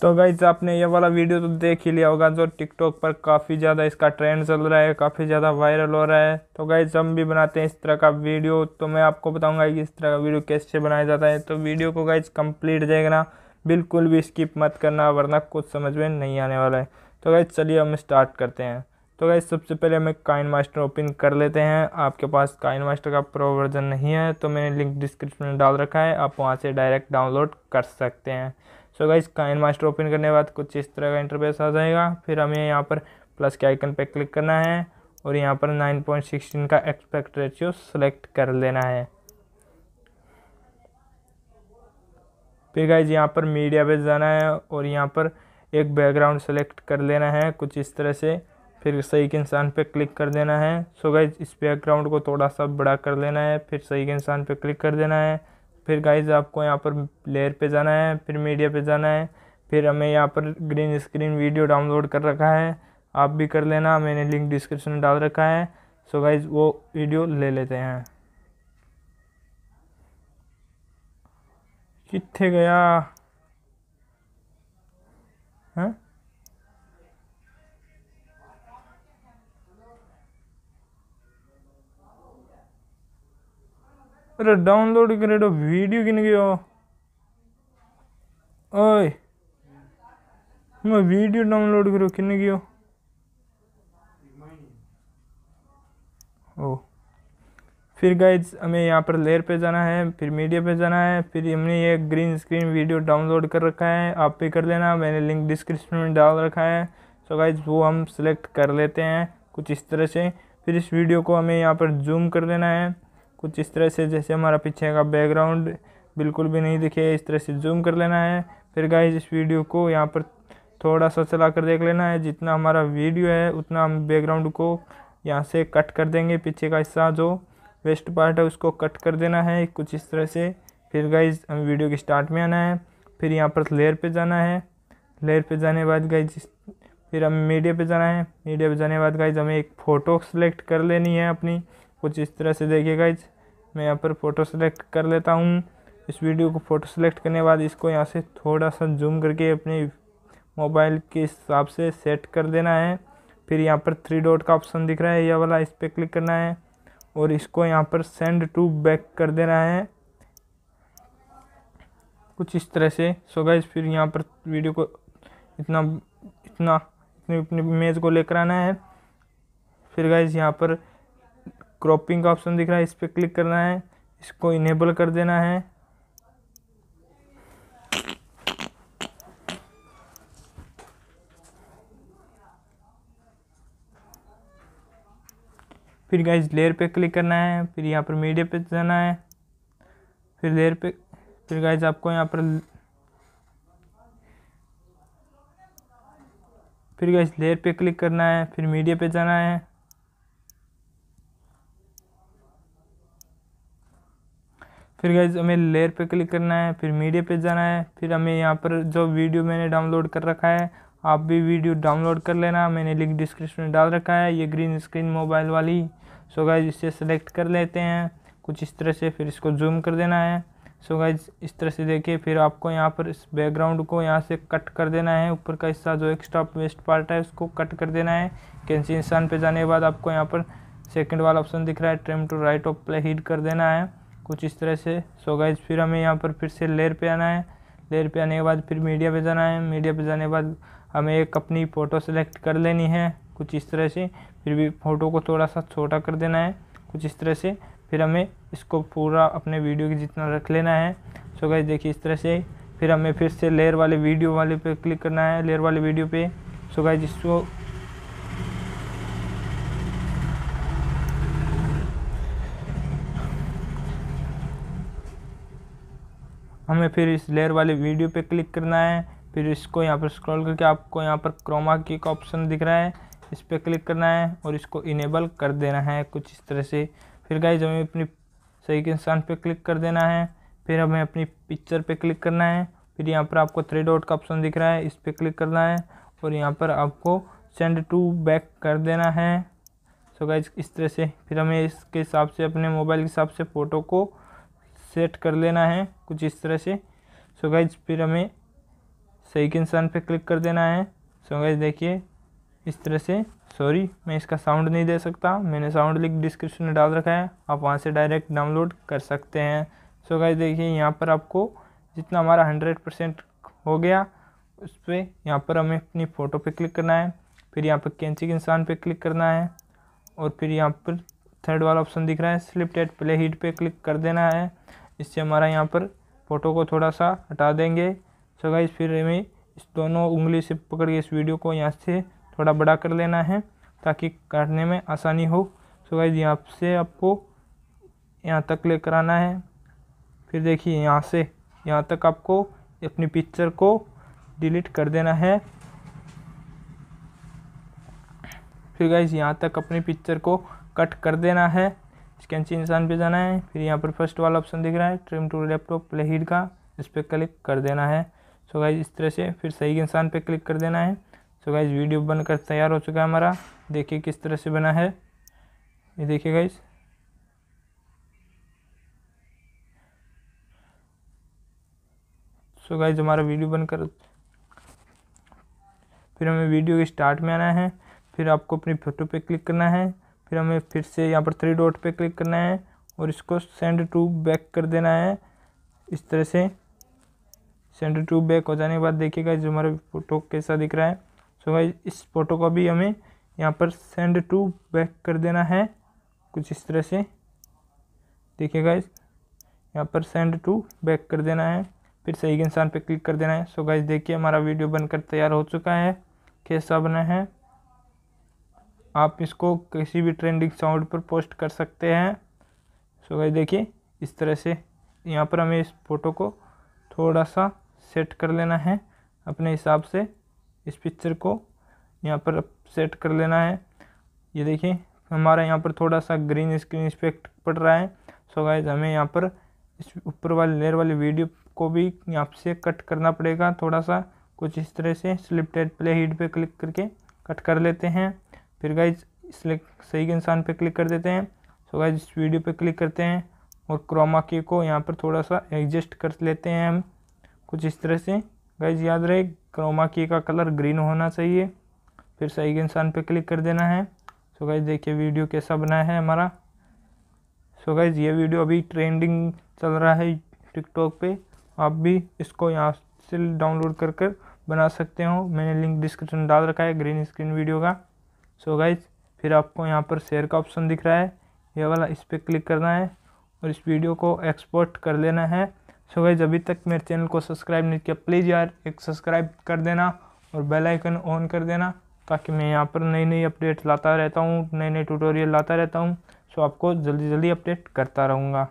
तो गाइज आपने ये वाला वीडियो तो देख ही लिया होगा जो टिकटॉक पर काफ़ी ज़्यादा इसका ट्रेंड चल रहा है काफ़ी ज़्यादा वायरल हो रहा है तो गाइज हम भी बनाते हैं इस तरह का वीडियो तो मैं आपको बताऊंगा कि इस तरह का वीडियो कैसे बनाया जाता है तो वीडियो को गाइज कंप्लीट देखना बिल्कुल भी स्किप मत करना वरना कुछ समझ में नहीं आने वाला है तो गाइज चलिए हम स्टार्ट करते हैं तो गाइज सबसे पहले हमें काइन मास्टर ओपन कर लेते हैं आपके पास काइन मास्टर का प्रो वर्जन नहीं है तो मैंने लिंक डिस्क्रिप्शन में डाल रखा है आप वहाँ से डायरेक्ट डाउनलोड कर सकते हैं so guys KineMaster open करने के बाद कुछ इस तरह का इंटरफेस आ जाएगा फिर हमें यहाँ पर प्लस के आइकन पर क्लिक करना है और यहाँ पर 9.16 का एक्सपेक्ट रेशियो सेलेक्ट कर लेना है फिर गाइज यहाँ पर मीडिया पे जाना है और यहाँ पर एक बैकग्राउंड सेलेक्ट कर लेना है कुछ इस तरह से फिर सही के इंसान पे क्लिक कर देना है सो गाइज इस बैकग्राउंड को थोड़ा सा बड़ा कर लेना है फिर सही के इंसान पे क्लिक कर देना है फिर गाइज आपको यहाँ पर प्लेयर पे जाना है फिर मीडिया पे जाना है फिर हमें यहाँ पर ग्रीन स्क्रीन वीडियो डाउनलोड कर रखा है आप भी कर लेना मैंने लिंक डिस्क्रिप्शन में डाल रखा है सो गाइज वो वीडियो ले लेते हैं कितने गया हैं हाँ? अरे डाउनलोड करेडो वीडियो किन गयो ओए मैं वीडियो डाउनलोड करो किन गयो ओ फिर गाइज हमें यहाँ पर लेयर पे जाना है फिर मीडिया पे जाना है फिर हमने ये ग्रीन स्क्रीन वीडियो डाउनलोड कर रखा है आप भी कर लेना मैंने लिंक डिस्क्रिप्शन में डाल रखा है सो so गाइज वो हम सेलेक्ट कर लेते हैं कुछ इस तरह से फिर इस वीडियो को हमें यहाँ पर जूम कर देना है कुछ इस तरह से जैसे हमारा पीछे का बैकग्राउंड बिल्कुल भी नहीं दिखे इस तरह से जूम कर लेना है फिर गाइज इस वीडियो को यहाँ पर थोड़ा सा चला कर देख लेना है जितना हमारा वीडियो है उतना हम बैकग्राउंड को यहाँ से कट कर देंगे पीछे का हिस्सा जो वेस्ट पार्ट है उसको कट कर देना है कुछ इस तरह से फिर गाइज हम वीडियो के स्टार्ट में आना है फिर यहाँ पर लेयर पे जाना है लेयर पे जाने के बाद गाइज फिर हम मीडिया पे जाना है मीडिया पे जाने के बाद गाइज हमें एक फ़ोटो सेलेक्ट कर लेनी है अपनी कुछ इस तरह से देखिए गाइज मैं यहाँ पर फ़ोटो सेलेक्ट कर लेता हूँ इस वीडियो को फ़ोटो सेलेक्ट करने के बाद इसको यहाँ से थोड़ा सा जूम करके अपने मोबाइल के हिसाब से सेट कर देना है फिर यहाँ पर थ्री डॉट का ऑप्शन दिख रहा है यह वाला इस पर क्लिक करना है और इसको यहाँ पर सेंड टू बैक कर देना है कुछ इस तरह से सो गाइज फिर यहाँ पर वीडियो को इतना इतना इतनी अपनी इमेज को लेकर आना है फिर गाइज यहाँ पर क्रॉपिंग का ऑप्शन दिख रहा है इस पर क्लिक करना है इसको इनेबल कर देना है फिर गाइज लेयर पे क्लिक करना है फिर यहाँ पर मीडिया पे जाना है फिर लेयर पे फिर गाइज आपको यहाँ पर फिर गाइज लेयर पे क्लिक करना है फिर मीडिया पे जाना है फिर गाइज हमें लेयर पे क्लिक करना है फिर मीडिया पे जाना है फिर हमें यहाँ पर जो वीडियो मैंने डाउनलोड कर रखा है आप भी वीडियो डाउनलोड कर लेना मैंने लिंक डिस्क्रिप्शन में डाल रखा है ये ग्रीन स्क्रीन मोबाइल वाली सो गाइज इसे सेलेक्ट कर लेते हैं कुछ इस तरह से फिर इसको जूम कर देना है सो so गाइज इस तरह से देखिए फिर आपको यहाँ पर इस बैकग्राउंड को यहाँ से कट कर देना है ऊपर का हिस्सा जो एक्स्ट्रा वेस्ट पार्ट है उसको कट कर देना है कैंसी इंसान पे जाने के बाद आपको यहाँ पर सेकंड वाला ऑप्शन दिख रहा है trim to right of play head कर देना है कुछ इस तरह से सो गाइज फिर हमें यहाँ पर फिर से लेयर पे आना है लेयर पे आने के बाद फिर मीडिया पे जाना है मीडिया पे जाने के बाद हमें एक अपनी फ़ोटो सेलेक्ट कर लेनी है कुछ इस तरह से फिर भी फ़ोटो को थोड़ा सा छोटा कर देना है कुछ इस तरह से फिर हमें इसको पूरा अपने वीडियो की जितना रख लेना है सो गाइज देखिए इस तरह से फिर हमें फिर से लेयर वाले वीडियो वाले पे क्लिक करना है लेयर वाले वीडियो पे सो गाइज इसको हमें फिर इस लेयर वाले वीडियो पे क्लिक करना है फिर इसको यहाँ पर स्क्रॉल करके आपको यहाँ पर क्रोमा की का ऑप्शन दिख रहा है इस पर क्लिक करना है और इसको इनेबल कर देना है कुछ इस तरह से फिर गाइज हमें अपनी सही के इंसान पर क्लिक कर देना है फिर हमें अपनी पिक्चर पर क्लिक करना है फिर यहाँ पर आपको थ्री डॉट का ऑप्शन दिख रहा है इस पर क्लिक करना है और यहाँ पर आपको सेंड टू बैक कर देना है सो so गाइज इस तरह से फिर हमें इसके हिसाब से अपने मोबाइल के हिसाब से फ़ोटो को सेट कर लेना है कुछ इस तरह से सो गाइज फिर हमें सही के इंसान पे क्लिक कर देना है सो गाइज देखिए इस तरह से सॉरी मैं इसका साउंड नहीं दे सकता मैंने साउंड लिंक डिस्क्रिप्शन में डाल रखा है आप वहाँ से डायरेक्ट डाउनलोड कर सकते हैं सो गाइज देखिए यहाँ पर आपको जितना हमारा हंड्रेड परसेंट हो गया उस पर यहाँ पर हमें अपनी फ़ोटो पर क्लिक करना है फिर यहाँ पर कैंसिक इंसान पर क्लिक करना है और फिर यहाँ पर थर्ड वाला ऑप्शन दिख रहा है स्लिप टेट प्ले हीट पे क्लिक कर देना है इससे हमारा यहाँ पर फ़ोटो को थोड़ा सा हटा देंगे सो गाइस फिर हमें इस दोनों उंगली से पकड़ के इस वीडियो को यहाँ से थोड़ा बड़ा कर लेना है ताकि काटने में आसानी हो सो गाइस यहाँ से आपको यहाँ तक कर आना है फिर देखिए यहाँ से यहाँ तक आपको अपनी पिक्चर को डिलीट कर देना है फिर गाइज यहाँ तक अपनी पिक्चर को कट कर देना है इसके नीचे इंसान पे जाना है फिर यहाँ पर फर्स्ट वाला ऑप्शन दिख रहा है ट्रिम टू लैपटॉप प्ले का इस पर क्लिक कर देना है सो गाइज इस तरह से फिर सही इंसान पर क्लिक कर देना है सो गाइज वीडियो बनकर तैयार हो चुका है हमारा देखिए किस तरह से बना है ये देखिए गाइज सो गाइज हमारा वीडियो बनकर फिर हमें वीडियो के स्टार्ट में आना है फिर आपको अपनी फ़ोटो पे क्लिक करना है फिर हमें फिर से यहाँ पर थ्री डॉट पे क्लिक करना है और इसको सेंड टू बैक कर देना है इस तरह से सेंड टू बैक हो जाने के बाद देखिएगा जो हमारा फ़ोटो कैसा दिख रहा है सो भाई इस फ़ोटो को भी हमें यहाँ पर सेंड टू बैक कर देना है कुछ इस तरह से देखिएगा इस यहाँ पर सेंड टू बैक कर देना है फिर सही इंसान पर क्लिक कर देना है सो गाइज देखिए हमारा वीडियो बनकर तैयार हो चुका है कैसा बना है आप इसको किसी भी ट्रेंडिंग साउंड पर पोस्ट कर सकते हैं सो गई देखिए इस तरह से यहाँ पर हमें इस फोटो को थोड़ा सा सेट कर लेना है अपने हिसाब से इस पिक्चर को यहाँ पर सेट कर लेना है ये देखिए हमारा यहाँ पर थोड़ा सा ग्रीन स्क्रीन इफेक्ट पड़ रहा है सो गाइज हमें यहाँ पर इस ऊपर वाले लेयर वाले वीडियो को भी यहाँ से कट करना पड़ेगा थोड़ा सा कुछ इस तरह से स्लिप टेड प्ले हीट पे क्लिक करके कट कर लेते हैं फिर गाइज सिलेक्ट सही के इंसान पे क्लिक कर देते हैं सो तो गाइज इस वीडियो पे क्लिक करते हैं और क्रोमा के को यहाँ पर थोड़ा सा एडजस्ट कर लेते हैं हम कुछ इस तरह से गाइज याद रहे क्रोमा के का कलर ग्रीन होना चाहिए फिर सही के इंसान पे क्लिक कर देना है सो तो गाइज देखिए वीडियो कैसा बना है हमारा सो तो गाइज ये वीडियो अभी ट्रेंडिंग चल रहा है टिकटॉक पर आप भी इसको यहाँ से डाउनलोड कर कर बना सकते हो मैंने लिंक डिस्क्रिप्शन डाल रखा है ग्रीन स्क्रीन वीडियो का सो so गाइज फिर आपको यहाँ पर शेयर का ऑप्शन दिख रहा है ये वाला इस पर क्लिक करना है और इस वीडियो को एक्सपोर्ट कर लेना है सो गाइज अभी तक मेरे चैनल को सब्सक्राइब नहीं किया प्लीज़ यार एक सब्सक्राइब कर देना और बेल आइकन ऑन कर देना ताकि मैं यहाँ पर नई नई अपडेट लाता रहता हूँ नए नए ट्यूटोरियल लाता रहता हूँ सो आपको जल्दी जल्दी अपडेट करता रहूँगा